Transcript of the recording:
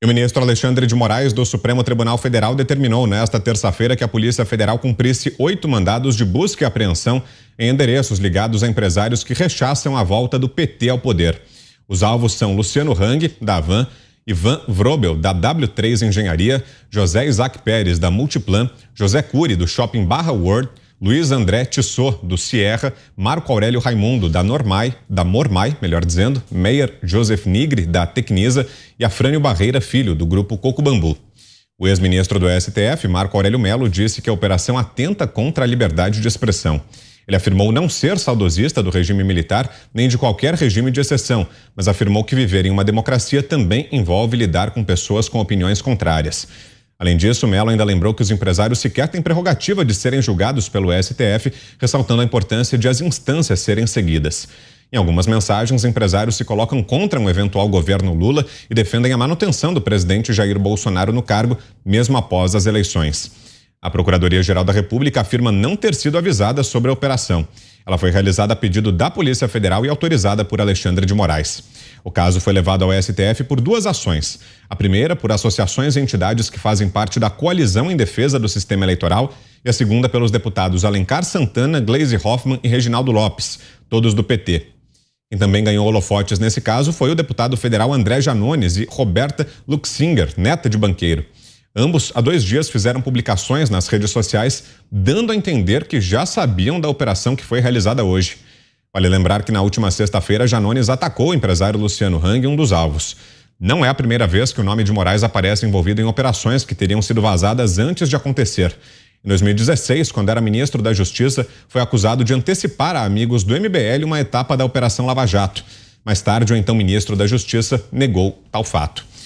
E o ministro Alexandre de Moraes do Supremo Tribunal Federal determinou nesta terça-feira que a Polícia Federal cumprisse oito mandados de busca e apreensão em endereços ligados a empresários que rechaçam a volta do PT ao poder. Os alvos são Luciano Hang, da Avan, Ivan Vrobel, da W3 Engenharia, José Isaac Pérez, da Multiplan, José Cury, do Shopping Barra World, Luiz André Tissot, do Sierra, Marco Aurélio Raimundo, da Normai, da Mormai, melhor dizendo, Meyer Joseph Nigre, da Tecnisa, e Afrânio Barreira Filho, do Grupo Coco Bambu. O ex-ministro do STF, Marco Aurélio Melo, disse que a operação atenta contra a liberdade de expressão. Ele afirmou não ser saudosista do regime militar nem de qualquer regime de exceção, mas afirmou que viver em uma democracia também envolve lidar com pessoas com opiniões contrárias. Além disso, Mello ainda lembrou que os empresários sequer têm prerrogativa de serem julgados pelo STF, ressaltando a importância de as instâncias serem seguidas. Em algumas mensagens, empresários se colocam contra um eventual governo Lula e defendem a manutenção do presidente Jair Bolsonaro no cargo, mesmo após as eleições. A Procuradoria-Geral da República afirma não ter sido avisada sobre a operação. Ela foi realizada a pedido da Polícia Federal e autorizada por Alexandre de Moraes. O caso foi levado ao STF por duas ações. A primeira, por associações e entidades que fazem parte da coalizão em defesa do sistema eleitoral, e a segunda, pelos deputados Alencar Santana, Glaze Hoffman e Reginaldo Lopes, todos do PT. Quem também ganhou holofotes nesse caso foi o deputado federal André Janones e Roberta Luxinger, neta de banqueiro. Ambos, há dois dias, fizeram publicações nas redes sociais dando a entender que já sabiam da operação que foi realizada hoje. Vale lembrar que na última sexta-feira, Janones atacou o empresário Luciano Hang, um dos alvos. Não é a primeira vez que o nome de Moraes aparece envolvido em operações que teriam sido vazadas antes de acontecer. Em 2016, quando era ministro da Justiça, foi acusado de antecipar a amigos do MBL uma etapa da Operação Lava Jato. Mais tarde, o então ministro da Justiça negou tal fato.